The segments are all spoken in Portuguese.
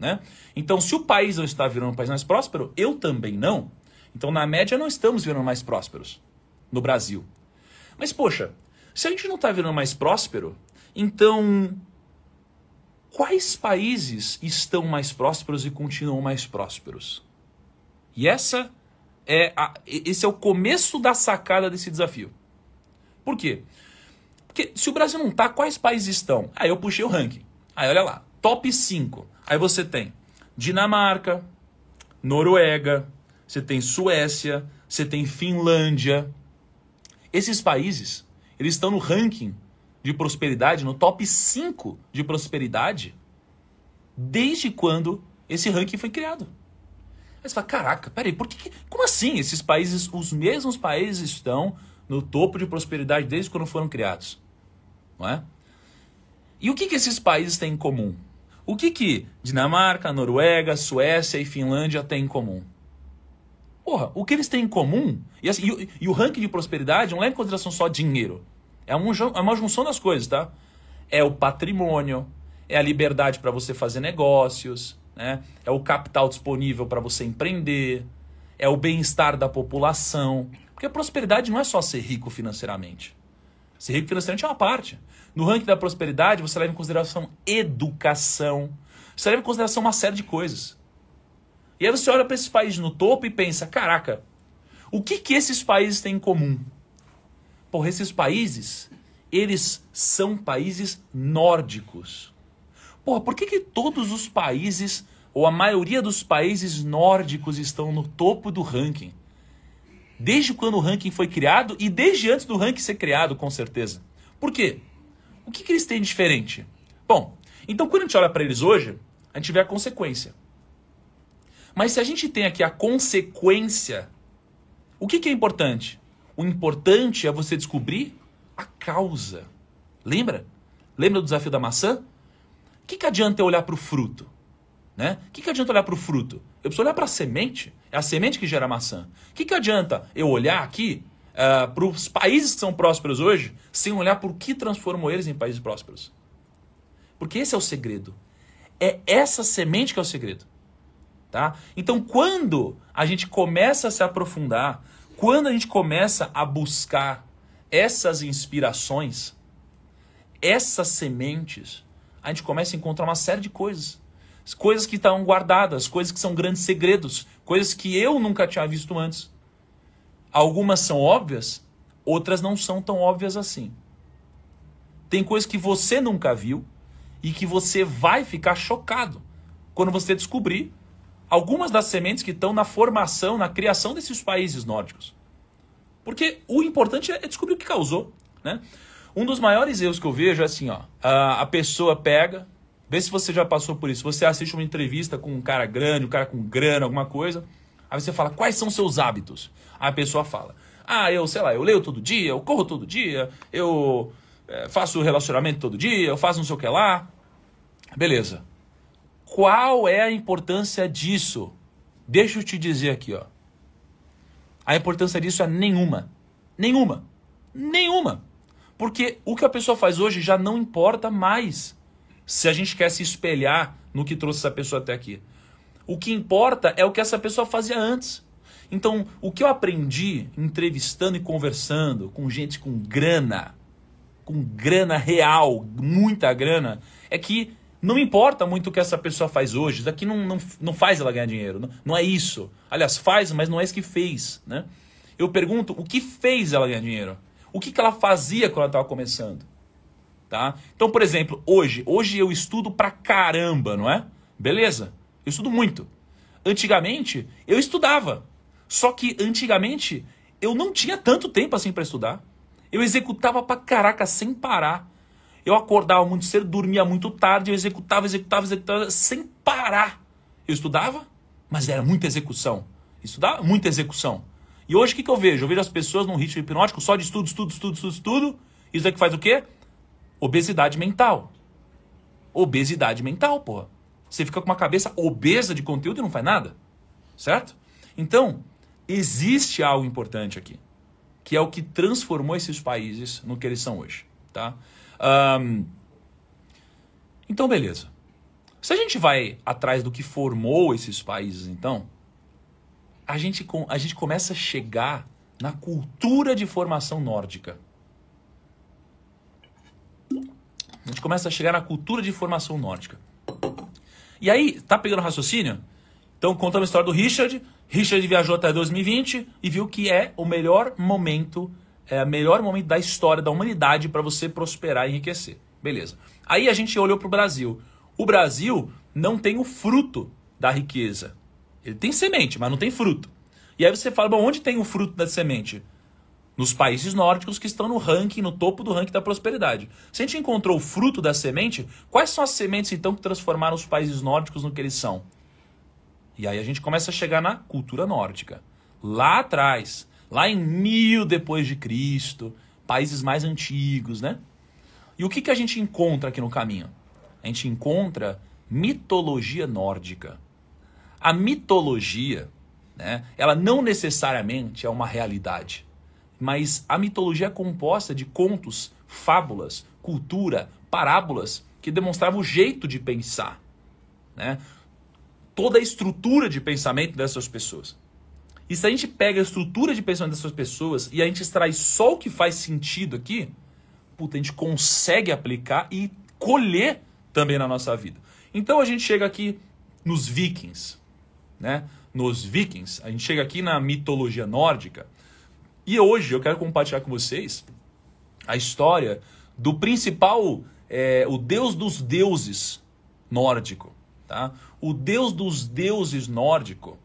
Né? Então, se o país não está virando um país mais próspero, eu também não. Então, na média, não estamos virando mais prósperos no Brasil. Mas, poxa, se a gente não está virando mais próspero, então quais países estão mais prósperos e continuam mais prósperos? E essa é a, esse é o começo da sacada desse desafio. Por quê? Porque se o Brasil não está, quais países estão? Aí eu puxei o ranking. Aí olha lá. Top 5. Aí você tem Dinamarca, Noruega, você tem Suécia, você tem Finlândia. Esses países, eles estão no ranking de prosperidade, no top 5 de prosperidade, desde quando esse ranking foi criado. Aí você fala, caraca, peraí, por que, como assim esses países, os mesmos países estão no topo de prosperidade desde quando foram criados? Não é? E o que, que esses países têm em comum? O que que Dinamarca, Noruega, Suécia e Finlândia têm em comum? Porra, o que eles têm em comum? E, assim, e, e o ranking de prosperidade não leva é em consideração só dinheiro. É, um, é uma junção das coisas, tá? É o patrimônio, é a liberdade para você fazer negócios, né? é o capital disponível para você empreender, é o bem-estar da população. Porque a prosperidade não é só ser rico financeiramente. Ser rico financeiramente é uma parte. No ranking da prosperidade, você leva em consideração educação. Você leva em consideração uma série de coisas. E aí você olha para esses países no topo e pensa: caraca, o que, que esses países têm em comum? Porra, esses países, eles são países nórdicos. Porra, por que, que todos os países, ou a maioria dos países nórdicos, estão no topo do ranking? desde quando o ranking foi criado e desde antes do ranking ser criado, com certeza. Por quê? O que, que eles têm de diferente? Bom, então quando a gente olha para eles hoje, a gente vê a consequência. Mas se a gente tem aqui a consequência, o que, que é importante? O importante é você descobrir a causa. Lembra? Lembra do desafio da maçã? O que, que adianta eu olhar para o fruto? Né? O que, que adianta olhar para o fruto? Eu preciso olhar para a semente. É a semente que gera maçã. O que, que adianta eu olhar aqui uh, eh, para os países que são prósperos hoje sem olhar por que transformou eles em países prósperos? Porque esse é o segredo. É essa semente que é o segredo. Tá? Então, quando a gente começa a se aprofundar, quando a gente começa a buscar essas inspirações, essas sementes, a gente começa a encontrar uma série de coisas coisas que estavam guardadas, coisas que são grandes segredos, coisas que eu nunca tinha visto antes. Algumas são óbvias, outras não são tão óbvias assim. Tem coisas que você nunca viu e que você vai ficar chocado quando você descobrir algumas das sementes que estão na formação, na criação desses países nórdicos. Porque o importante é descobrir o que causou, né? Um dos maiores erros que eu vejo é assim, ó, a pessoa pega, Vê se você já passou por isso. Você assiste uma entrevista com um cara grande, um cara com grana, alguma coisa. Aí você fala, quais são seus hábitos? Aí a pessoa fala, ah, eu, sei lá, eu leio todo dia, eu corro todo dia, eu é, faço relacionamento todo dia, eu faço não sei o que lá. Beleza. Qual é a importância disso? Deixa eu te dizer aqui, ó. A importância disso é nenhuma. Nenhuma. Nenhuma. Porque o que a pessoa faz hoje já não importa mais se a gente quer se espelhar no que trouxe essa pessoa até aqui. O que importa é o que essa pessoa fazia antes. Então, o que eu aprendi entrevistando e conversando com gente com grana, com grana real, muita grana, é que não importa muito o que essa pessoa faz hoje, isso daqui não, não, não faz ela ganhar dinheiro, não, não é isso. Aliás, faz, mas não é isso que fez. Né? Eu pergunto o que fez ela ganhar dinheiro? O que, que ela fazia quando ela estava começando? tá? Então, por exemplo, hoje, hoje eu estudo pra caramba, não é? Beleza? Eu estudo muito. Antigamente, eu estudava. Só que antigamente eu não tinha tanto tempo assim para estudar. Eu executava pra caraca sem parar. Eu acordava muito cedo, dormia muito tarde, eu executava, executava, executava sem parar. Eu estudava, mas era muita execução. Estudava, muita execução. E hoje o que, que eu vejo? Eu vejo as pessoas num ritmo hipnótico só de estudo, estudo, estudo, estudo, estudo. Isso é que faz o quê? Obesidade mental. Obesidade mental, porra. Você fica com uma cabeça obesa de conteúdo e não faz nada. Certo? Então, existe algo importante aqui, que é o que transformou esses países no que eles são hoje. Tá? Um, então, beleza. Se a gente vai atrás do que formou esses países, então, a gente, a gente começa a chegar na cultura de formação nórdica. A gente começa a chegar na cultura de formação nórdica. E aí, tá pegando raciocínio? Então, conta a história do Richard. Richard viajou até 2020 e viu que é o melhor momento, é o melhor momento da história da humanidade para você prosperar e enriquecer. Beleza. Aí a gente olhou para o Brasil. O Brasil não tem o fruto da riqueza. Ele tem semente, mas não tem fruto. E aí você fala, bom, onde tem o fruto da semente? nos países nórdicos que estão no ranking, no topo do ranking da prosperidade. Se a gente encontrou o fruto da semente, quais são as sementes então que transformaram os países nórdicos no que eles são? E aí a gente começa a chegar na cultura nórdica. Lá atrás, lá em mil depois de Cristo, países mais antigos, né? E o que, que a gente encontra aqui no caminho? A gente encontra mitologia nórdica. A mitologia, né, ela não necessariamente é uma realidade mas a mitologia é composta de contos, fábulas, cultura, parábolas que demonstravam o jeito de pensar, né? toda a estrutura de pensamento dessas pessoas. E se a gente pega a estrutura de pensamento dessas pessoas e a gente extrai só o que faz sentido aqui, puta, a gente consegue aplicar e colher também na nossa vida. Então a gente chega aqui nos vikings, né? Nos vikings, a gente chega aqui na mitologia nórdica e hoje eu quero compartilhar com vocês a história do principal, é, o deus dos deuses nórdico. Tá? O deus dos deuses nórdico,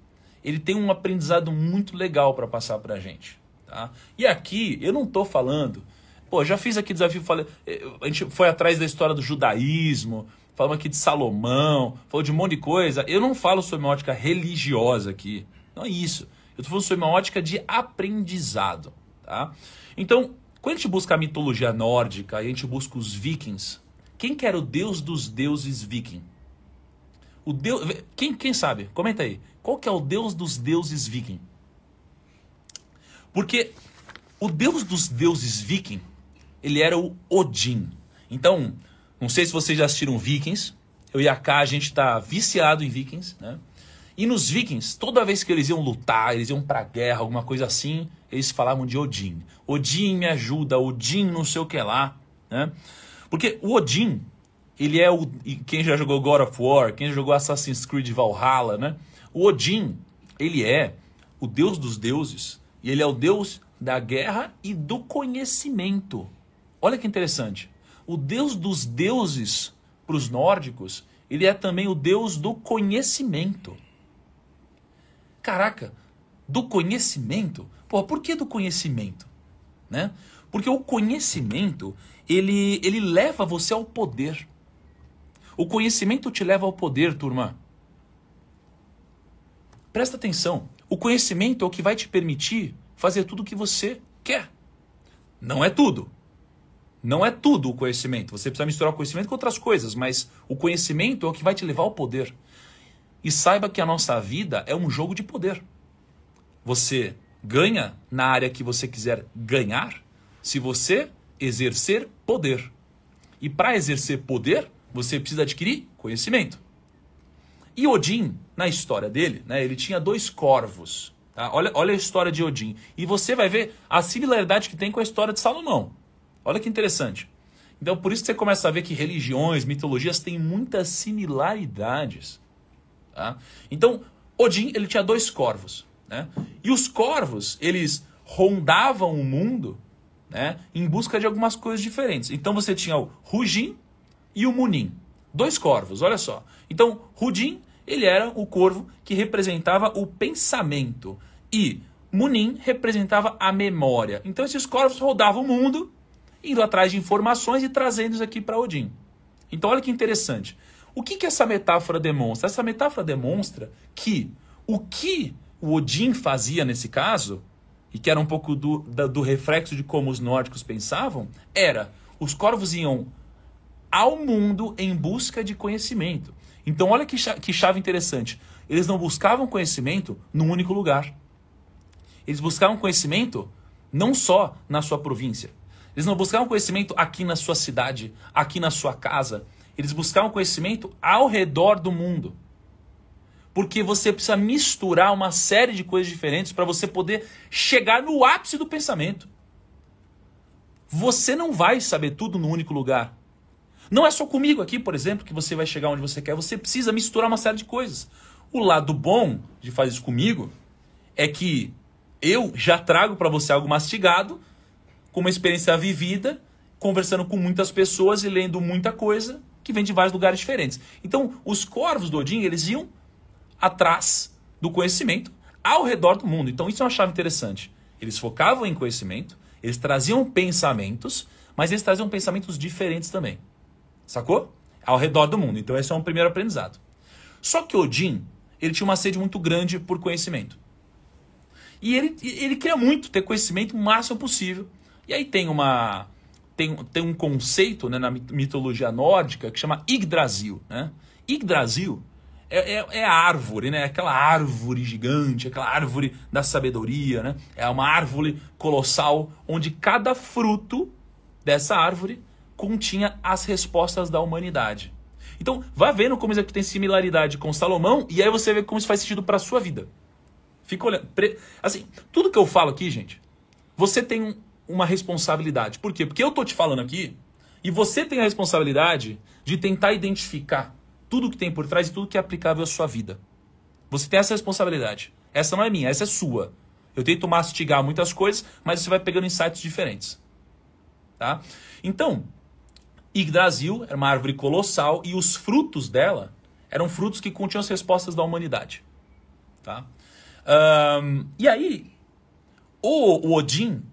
ele tem um aprendizado muito legal para passar para a gente. Tá? E aqui eu não estou falando, pô, já fiz aqui desafio, falei, é, a gente foi atrás da história do judaísmo, falamos aqui de Salomão, falou de um monte de coisa. Eu não falo sobre uma ótica religiosa aqui, não é isso. Eu estou falando sobre uma ótica de aprendizado. Tá? Então, quando a gente busca a mitologia nórdica e a gente busca os vikings, quem que era o deus dos deuses viking? O deus, quem, quem sabe? Comenta aí. Qual que é o deus dos deuses viking? Porque o deus dos deuses viking, ele era o Odin. Então, não sei se vocês já assistiram Vikings. Eu e a K, a gente está viciado em Vikings, né? E nos vikings, toda vez que eles iam lutar, eles iam pra guerra, alguma coisa assim, eles falavam de Odin. Odin me ajuda, Odin não sei o que lá, né? Porque o Odin, ele é o... Quem já jogou God of War, quem já jogou Assassin's Creed Valhalla, né? O Odin, ele é o deus dos deuses e ele é o deus da guerra e do conhecimento. Olha que interessante. O deus dos deuses para os nórdicos, ele é também o deus do conhecimento. Caraca, do conhecimento? Pô, por que do conhecimento? Né? Porque o conhecimento, ele, ele leva você ao poder. O conhecimento te leva ao poder, turma. Presta atenção. O conhecimento é o que vai te permitir fazer tudo o que você quer. Não é tudo. Não é tudo o conhecimento. Você precisa misturar o conhecimento com outras coisas, mas o conhecimento é o que vai te levar ao poder. E saiba que a nossa vida é um jogo de poder. Você ganha na área que você quiser ganhar se você exercer poder. E para exercer poder, você precisa adquirir conhecimento. E Odin, na história dele, né, ele tinha dois corvos. Tá? Olha, olha a história de Odin. E você vai ver a similaridade que tem com a história de Salomão. Olha que interessante. Então, por isso que você começa a ver que religiões, mitologias têm muitas similaridades. Tá? Então, Odin ele tinha dois corvos. Né? E os corvos, eles rondavam o mundo né, em busca de algumas coisas diferentes. Então você tinha o Rugin e o Munin. Dois corvos, olha só. Então, Rudin, ele era o corvo que representava o pensamento. E Munin representava a memória. Então, esses corvos rodavam o mundo, indo atrás de informações e trazendo-os aqui para Odin. Então, olha que interessante. O que, que essa metáfora demonstra? Essa metáfora demonstra que o que o Odin fazia nesse caso, e que era um pouco do, do reflexo de como os nórdicos pensavam, era os corvos iam ao mundo em busca de conhecimento. Então, olha que, que chave interessante. Eles não buscavam conhecimento num único lugar. Eles buscavam conhecimento não só na sua província. Eles não buscavam conhecimento aqui na sua cidade, aqui na sua casa. Eles buscavam conhecimento ao redor do mundo. Porque você precisa misturar uma série de coisas diferentes para você poder chegar no ápice do pensamento. Você não vai saber tudo no único lugar. Não é só comigo aqui, por exemplo, que você vai chegar onde você quer. Você precisa misturar uma série de coisas. O lado bom de fazer isso comigo é que eu já trago para você algo mastigado, com uma experiência vivida, conversando com muitas pessoas e lendo muita coisa, que vem de vários lugares diferentes. Então, os corvos do Odin, eles iam atrás do conhecimento ao redor do mundo. Então, isso eu achava interessante. Eles focavam em conhecimento, eles traziam pensamentos, mas eles traziam pensamentos diferentes também. Sacou? Ao redor do mundo. Então, esse é um primeiro aprendizado. Só que Odin, ele tinha uma sede muito grande por conhecimento. E ele, ele queria muito ter conhecimento o máximo possível. E aí tem uma, tem, tem um conceito né, na mitologia nórdica que chama Yggdrasil. Né? Yggdrasil é, é, é, a árvore, né? É aquela árvore gigante, aquela árvore da sabedoria, né? É uma árvore colossal onde cada fruto dessa árvore continha as respostas da humanidade. Então, vá vendo como isso aqui tem similaridade com Salomão e aí você vê como isso faz sentido para sua vida. Fica olhando. Assim, tudo que eu falo aqui, gente, você tem um, uma responsabilidade. Por quê? Porque eu tô te falando aqui e você tem a responsabilidade de tentar identificar tudo que tem por trás e tudo que é aplicável à sua vida. Você tem essa responsabilidade. Essa não é minha, essa é sua. Eu tento mastigar muitas coisas, mas você vai pegando insights diferentes. Tá? Então, Yggdrasil era uma árvore colossal e os frutos dela eram frutos que continham as respostas da humanidade. Tá? Um, e aí, o, o Odin,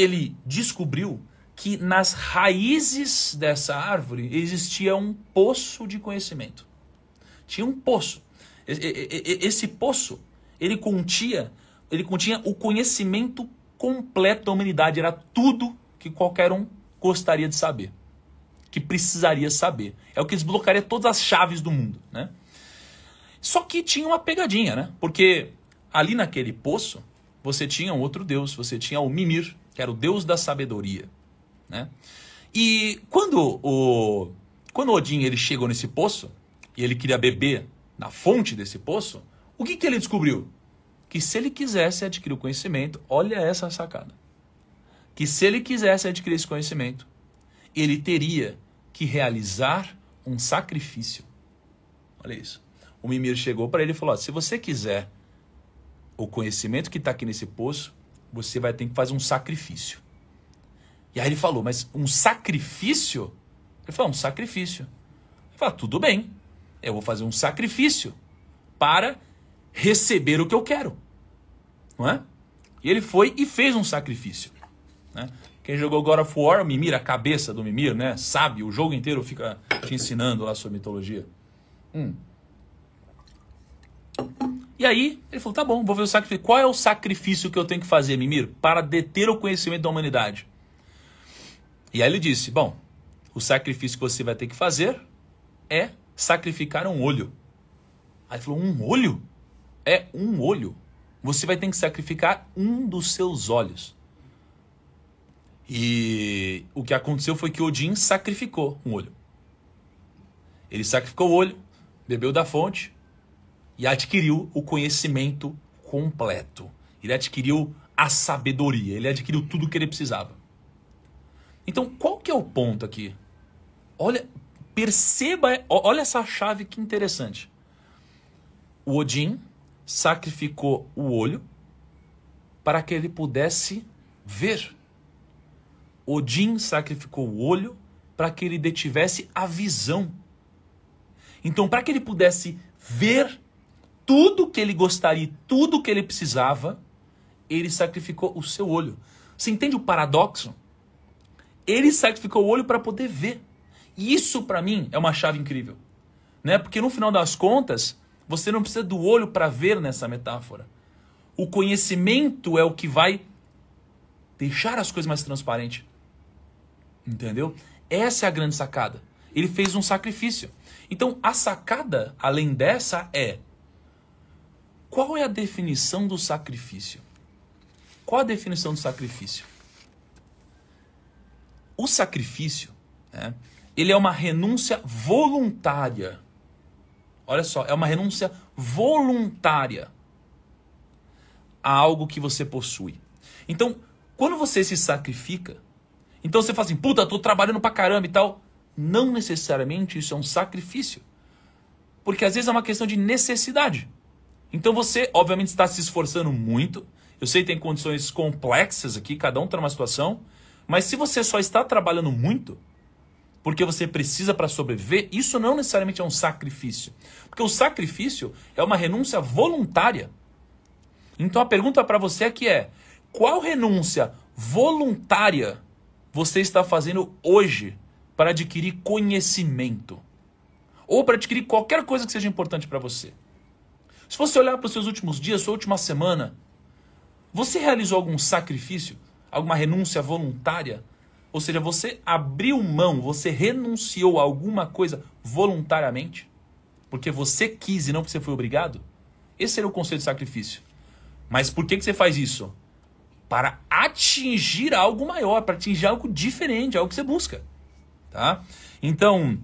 ele descobriu que nas raízes dessa árvore existia um poço de conhecimento. Tinha um poço. Esse poço, ele continha, ele continha o conhecimento completo da humanidade, era tudo que qualquer um gostaria de saber, que precisaria saber. É o que desbloquearia todas as chaves do mundo, né? Só que tinha uma pegadinha, né? Porque ali naquele poço, você tinha um outro deus, você tinha o Mimir, que era o deus da sabedoria. Né? E quando o quando Odin ele chegou nesse poço e ele queria beber na fonte desse poço, o que, que ele descobriu? Que se ele quisesse adquirir o conhecimento, olha essa sacada. Que se ele quisesse adquirir esse conhecimento, ele teria que realizar um sacrifício. Olha isso. O Mimir chegou para ele e falou: ó, se você quiser o conhecimento que está aqui nesse poço, você vai ter que fazer um sacrifício. E aí ele falou, mas um sacrifício? Ele falou, é um sacrifício. Ele falou, tudo bem, eu vou fazer um sacrifício para receber o que eu quero. Não é? E ele foi e fez um sacrifício. Né? Quem jogou God of War, o Mimir, a cabeça do Mimir, né? Sabe, o jogo inteiro fica te ensinando lá sobre mitologia. Hum. E aí ele falou: tá bom, vou fazer o sacrifício. Qual é o sacrifício que eu tenho que fazer, Mimir, para deter o conhecimento da humanidade? E aí ele disse: bom, o sacrifício que você vai ter que fazer é sacrificar um olho. Aí ele falou: um olho? É um olho. Você vai ter que sacrificar um dos seus olhos. E o que aconteceu foi que Odin sacrificou um olho. Ele sacrificou o olho, bebeu da fonte, e adquiriu o conhecimento completo. Ele adquiriu a sabedoria, ele adquiriu tudo o que ele precisava. Então, qual que é o ponto aqui? Olha, perceba, olha essa chave que interessante. O Odin sacrificou o olho para que ele pudesse ver. Odin sacrificou o olho para que ele detivesse a visão. Então, para que ele pudesse ver tudo que ele gostaria, tudo que ele precisava, ele sacrificou o seu olho. Você entende o paradoxo? Ele sacrificou o olho para poder ver. E isso para mim é uma chave incrível, né? Porque no final das contas, você não precisa do olho para ver nessa metáfora. O conhecimento é o que vai deixar as coisas mais transparentes. Entendeu? Essa é a grande sacada. Ele fez um sacrifício. Então, a sacada, além dessa, é qual é a definição do sacrifício? Qual a definição do sacrifício? O sacrifício, né, ele é uma renúncia voluntária. Olha só, é uma renúncia voluntária a algo que você possui. Então, quando você se sacrifica, então você fala assim, puta, tô trabalhando pra caramba e tal. Não necessariamente isso é um sacrifício. Porque às vezes é uma questão de necessidade. Então você, obviamente, está se esforçando muito. Eu sei que tem condições complexas aqui, cada um está numa situação. Mas se você só está trabalhando muito, porque você precisa para sobreviver, isso não necessariamente é um sacrifício. Porque o sacrifício é uma renúncia voluntária. Então a pergunta para você aqui é: qual renúncia voluntária você está fazendo hoje para adquirir conhecimento? Ou para adquirir qualquer coisa que seja importante para você? Se você olhar para os seus últimos dias, sua última semana, você realizou algum sacrifício? Alguma renúncia voluntária? Ou seja, você abriu mão, você renunciou a alguma coisa voluntariamente? Porque você quis e não porque você foi obrigado? Esse seria o conceito de sacrifício. Mas por que, que você faz isso? Para atingir algo maior, para atingir algo diferente, algo que você busca. Tá? Então,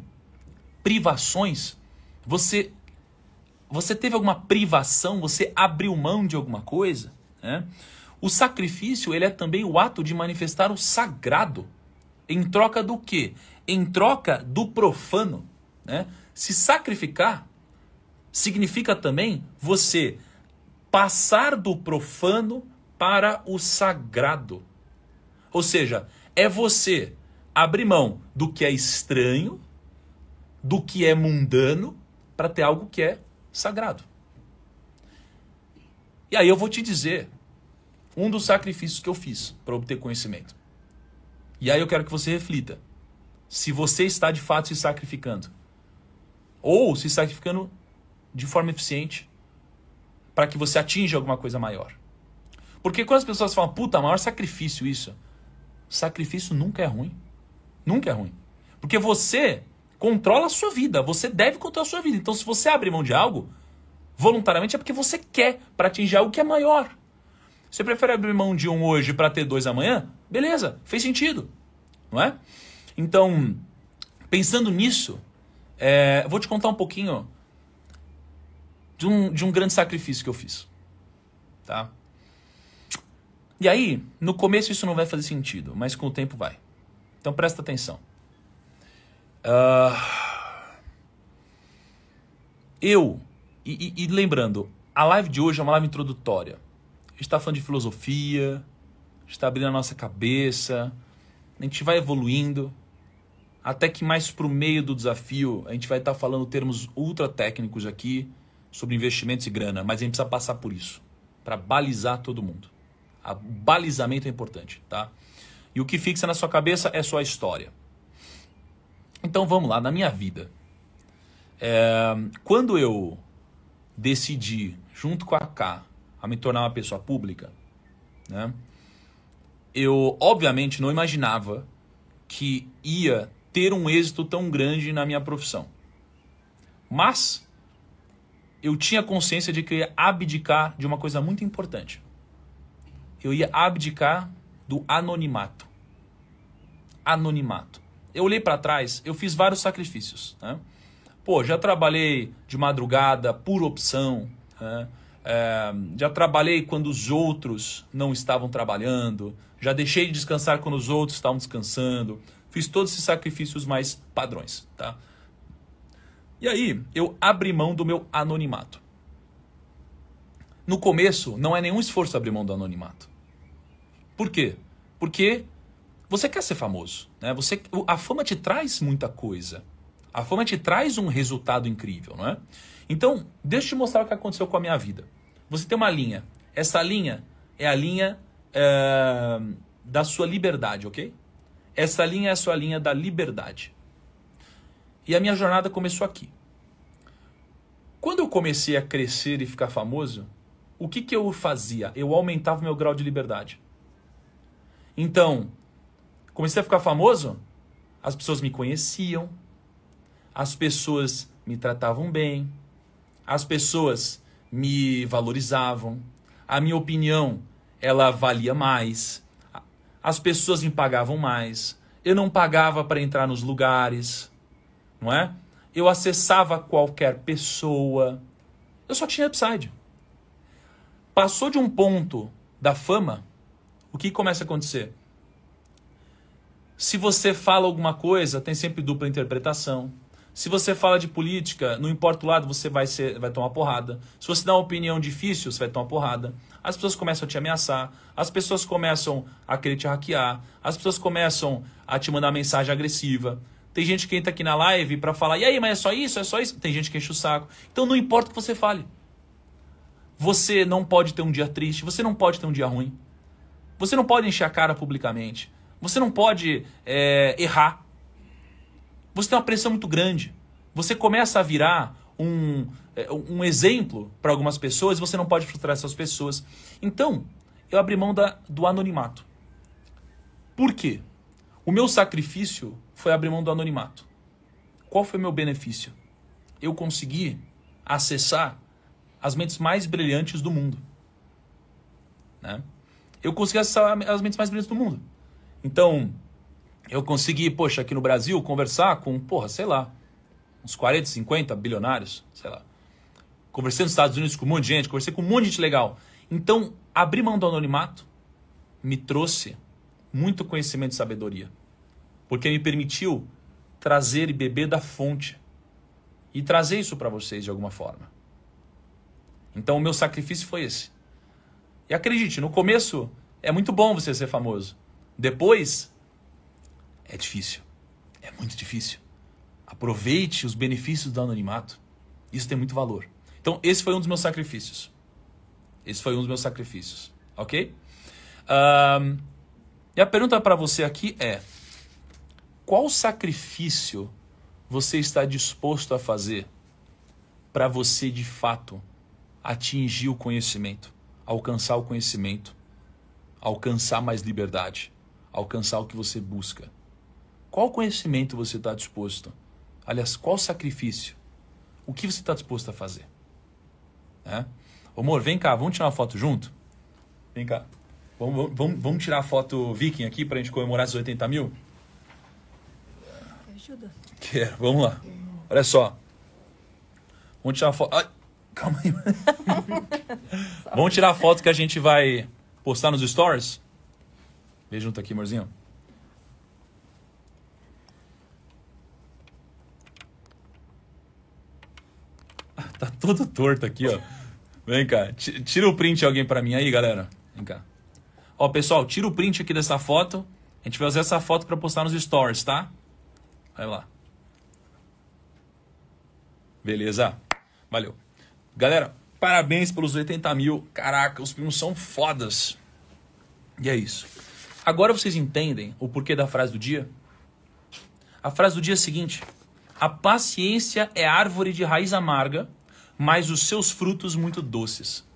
privações, você você teve alguma privação, você abriu mão de alguma coisa, né? O sacrifício ele é também o ato de manifestar o sagrado. Em troca do quê? Em troca do profano. Né? Se sacrificar significa também você passar do profano para o sagrado. Ou seja, é você abrir mão do que é estranho, do que é mundano, para ter algo que é sagrado. E aí eu vou te dizer um dos sacrifícios que eu fiz para obter conhecimento. E aí eu quero que você reflita se você está de fato se sacrificando ou se sacrificando de forma eficiente para que você atinja alguma coisa maior. Porque quando as pessoas falam, puta, maior sacrifício isso, sacrifício nunca é ruim. Nunca é ruim. Porque você Controla a sua vida. Você deve controlar a sua vida. Então, se você abrir mão de algo, voluntariamente é porque você quer para atingir algo que é maior. Você prefere abrir mão de um hoje para ter dois amanhã? Beleza, fez sentido, não é? Então, pensando nisso, é, vou te contar um pouquinho de um, de um grande sacrifício que eu fiz, tá? E aí, no começo isso não vai fazer sentido, mas com o tempo vai. Então presta atenção. Uh... Eu, e, e, e, lembrando, a live de hoje é uma live introdutória. A gente está falando de filosofia, está abrindo a nossa cabeça, a gente vai evoluindo. Até que mais para o meio do desafio, a gente vai estar tá falando termos ultra técnicos aqui sobre investimentos e grana, mas a gente precisa passar por isso para balizar todo mundo. O balizamento é importante, tá? E o que fixa na sua cabeça é só a história. Então vamos lá, na minha vida. É, quando eu decidi, junto com a K, a me tornar uma pessoa pública, né, eu obviamente não imaginava que ia ter um êxito tão grande na minha profissão. Mas eu tinha consciência de que eu ia abdicar de uma coisa muito importante. Eu ia abdicar do anonimato. Anonimato eu olhei para trás, eu fiz vários sacrifícios. Né? Pô, já trabalhei de madrugada por opção, né? é, já trabalhei quando os outros não estavam trabalhando, já deixei de descansar quando os outros estavam descansando, fiz todos esses sacrifícios mais padrões. Tá? E aí, eu abri mão do meu anonimato. No começo, não é nenhum esforço abrir mão do anonimato. Por quê? Porque você quer ser famoso, né? Você, a fama te traz muita coisa. A fama te traz um resultado incrível, não é? Então, deixa eu te mostrar o que aconteceu com a minha vida. Você tem uma linha. Essa linha é a linha é, da sua liberdade, ok? Essa linha é a sua linha da liberdade. E a minha jornada começou aqui. Quando eu comecei a crescer e ficar famoso, o que, que eu fazia? Eu aumentava o meu grau de liberdade. Então, Comecei a ficar famoso, as pessoas me conheciam, as pessoas me tratavam bem, as pessoas me valorizavam, a minha opinião ela valia mais, as pessoas me pagavam mais, eu não pagava para entrar nos lugares, não é? Eu acessava qualquer pessoa, eu só tinha upside. Passou de um ponto da fama, o que começa a acontecer? Se você fala alguma coisa, tem sempre dupla interpretação. Se você fala de política, não importa o lado, você vai, ser, vai tomar porrada. Se você dá uma opinião difícil, você vai tomar porrada. As pessoas começam a te ameaçar, as pessoas começam a querer te hackear, as pessoas começam a te mandar mensagem agressiva. Tem gente que entra aqui na live para falar, e aí, mas é só isso, é só isso? Tem gente que enche o saco. Então não importa o que você fale. Você não pode ter um dia triste, você não pode ter um dia ruim. Você não pode encher a cara publicamente. Você não pode é, errar. Você tem uma pressão muito grande. Você começa a virar um, é, um exemplo para algumas pessoas, você não pode frustrar essas pessoas. Então, eu abri mão da, do anonimato. Por quê? O meu sacrifício foi abrir mão do anonimato. Qual foi o meu benefício? Eu consegui acessar as mentes mais brilhantes do mundo. Né? Eu consegui acessar as mentes mais brilhantes do mundo. Então, eu consegui, poxa, aqui no Brasil, conversar com, porra, sei lá, uns 40, 50 bilionários, sei lá. Conversei nos Estados Unidos com um monte de gente, conversei com um monte de gente legal. Então, abrir mão do anonimato me trouxe muito conhecimento e sabedoria. Porque me permitiu trazer e beber da fonte. E trazer isso para vocês de alguma forma. Então, o meu sacrifício foi esse. E acredite, no começo é muito bom você ser famoso. Depois, é difícil. É muito difícil. Aproveite os benefícios do anonimato. Isso tem muito valor. Então, esse foi um dos meus sacrifícios. Esse foi um dos meus sacrifícios. Ok? Um, e a pergunta para você aqui é: qual sacrifício você está disposto a fazer para você de fato atingir o conhecimento, alcançar o conhecimento, alcançar mais liberdade? alcançar o que você busca? Qual conhecimento você está disposto? Aliás, qual sacrifício? O que você está disposto a fazer? É? amor, vem cá, vamos tirar uma foto junto? Vem cá. Vamos, vamos, vamos tirar a foto viking aqui para a gente comemorar esses 80 mil? ajuda. Quero, vamos lá. Olha só. Vamos tirar a foto. calma aí. vamos tirar a foto que a gente vai postar nos stories? Vem junto aqui, amorzinho. Ah, tá todo torto aqui, ó. Vem cá. Tira o print alguém para mim aí, galera. Vem cá. Ó, pessoal, tira o print aqui dessa foto. A gente vai usar essa foto para postar nos stories, tá? Vai lá. Beleza? Valeu. Galera, parabéns pelos 80 mil. Caraca, os primos são fodas. E é isso. Agora vocês entendem o porquê da frase do dia? A frase do dia é a seguinte: A paciência é árvore de raiz amarga, mas os seus frutos muito doces.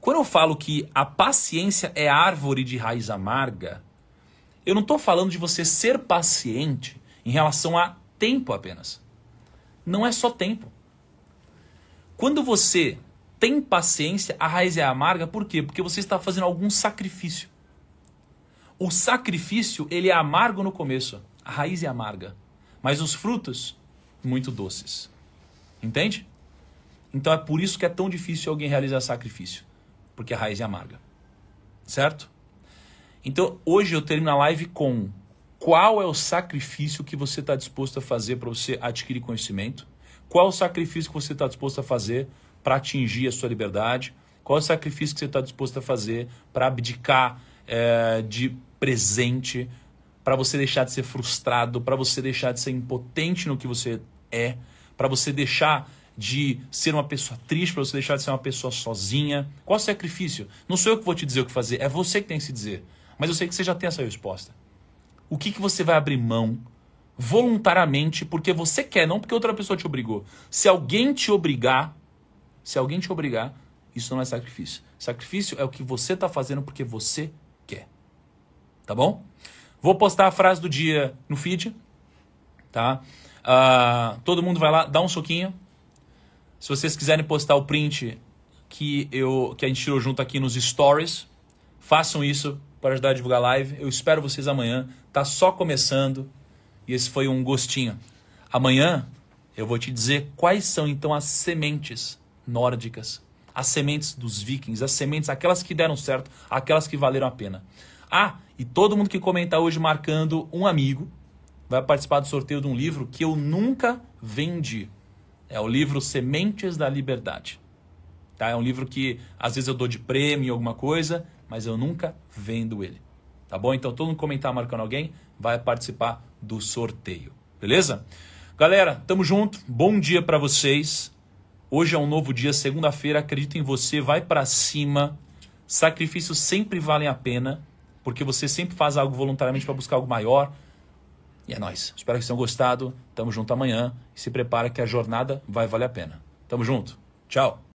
Quando eu falo que a paciência é árvore de raiz amarga, eu não estou falando de você ser paciente em relação a tempo apenas. Não é só tempo. Quando você tem paciência, a raiz é amarga, por quê? Porque você está fazendo algum sacrifício. O sacrifício, ele é amargo no começo. A raiz é amarga. Mas os frutos, muito doces. Entende? Então é por isso que é tão difícil alguém realizar sacrifício. Porque a raiz é amarga. Certo? Então hoje eu termino a live com qual é o sacrifício que você está disposto a fazer para você adquirir conhecimento? Qual é o sacrifício que você está disposto a fazer para atingir a sua liberdade? Qual é o sacrifício que você está disposto a fazer para abdicar é, de presente, para você deixar de ser frustrado, para você deixar de ser impotente no que você é, para você deixar de ser uma pessoa triste, para você deixar de ser uma pessoa sozinha. Qual o sacrifício? Não sou eu que vou te dizer o que fazer, é você que tem que se dizer. Mas eu sei que você já tem essa resposta. O que, que você vai abrir mão voluntariamente porque você quer, não porque outra pessoa te obrigou? Se alguém te obrigar, se alguém te obrigar, isso não é sacrifício. Sacrifício é o que você está fazendo porque você quer. Tá bom? Vou postar a frase do dia no feed, tá? Uh, todo mundo vai lá, dá um soquinho. Se vocês quiserem postar o print que, eu, que a gente tirou junto aqui nos stories, façam isso para ajudar a divulgar a live. Eu espero vocês amanhã. Tá só começando e esse foi um gostinho. Amanhã eu vou te dizer quais são então as sementes nórdicas as sementes dos vikings, as sementes, aquelas que deram certo, aquelas que valeram a pena. Ah, e todo mundo que comentar hoje marcando um amigo vai participar do sorteio de um livro que eu nunca vendi. É o livro Sementes da Liberdade. Tá? É um livro que às vezes eu dou de prêmio em alguma coisa, mas eu nunca vendo ele. Tá bom? Então todo mundo comentar marcando alguém vai participar do sorteio. Beleza? Galera, tamo junto. Bom dia para vocês. Hoje é um novo dia, segunda-feira, acredito em você, vai para cima. Sacrifícios sempre valem a pena, porque você sempre faz algo voluntariamente para buscar algo maior. E é nós. Espero que vocês tenham gostado. Tamo junto amanhã e se prepara que a jornada vai valer a pena. Tamo junto. Tchau.